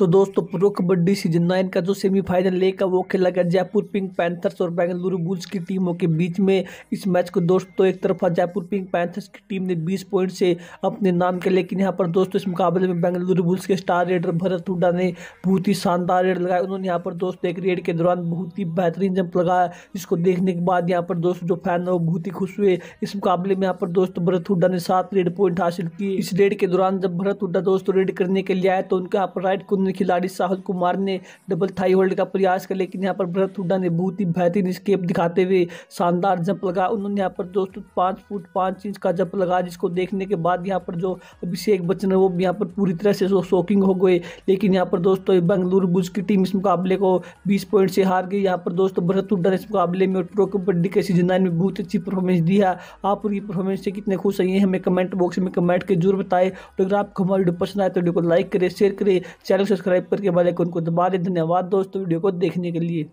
तो दोस्तों pro kabaddi season nine का जो सेमीफाइनल का वो खेला गया जयपुर पिंक पैंथर्स और बेंगलुरु बुल्स की टीमों के बीच में इस मैच को दोस्तों एक तरफा जयपुर पिंक पैंथर्स की टीम ने 20 पॉइंट से अपने नाम के लेकिन यहाँ पर दोस्तों इस मुकाबले में बेंगलुरु बुल्स के स्टार रेडर भरत हुडा ने बहुत ही शानदार रेड लगाया उन्होंने यहाँ पर दोस्तों एक रेड के दौरान बहुत ही बेहतरीन जंप लगाया इसको देखने के बाद यहाँ पर दोस्तों जो फैन है वो बहुत ही खुश हुए इस मुकाबले में यहाँ पर दोस्तों भरत हुडा ने सात रेड पॉइंट हासिल किए इस रेड के दौरान जब भरत हुडा दोस्तों रेड करने के लिए आया तो उनके यहाँ पर राइट कुंड में खिलाड़ी साहुल कुमार ने डबल थाई होल्ड का प्रयास किया लेकिन यहाँ पर भरत हुडा ने बहुत ही बेहतरीन स्केप दिखाते हुए शानदार जंप लगा उन्होंने यहाँ पर दोस्तों पाँच फुट पाँच इंच का जंप लगा जिसको देखने के बाद यहाँ पर जो अभिषेक बच्चन है वो यहाँ पर पूरी तरह से शॉकिंग हो गए लेकिन यहाँ पर दोस्तों बेंगलुरु बुज की टीम इस मुकाबले को बीस पॉइंट से हार गई यहाँ पर दोस्तों भरत हुडा ने इस मुकाबले में और प्रो कबड्डी के सीजन नाइन में बहुत अच्छी परफॉर्मेंस दी है आप उनकी परफॉर्मेंस से कितने खुश हैं हमें कमेंट बॉक्स में कमेंट के जरूर बताएं और अगर आपको हमारी वीडियो पसंद आए तो वीडियो को लाइक करें शेयर करें चैनल से सब्सक्राइब करके बेल आइकन को दबा दें धन्यवाद दोस्तों वीडियो को देखने के लिए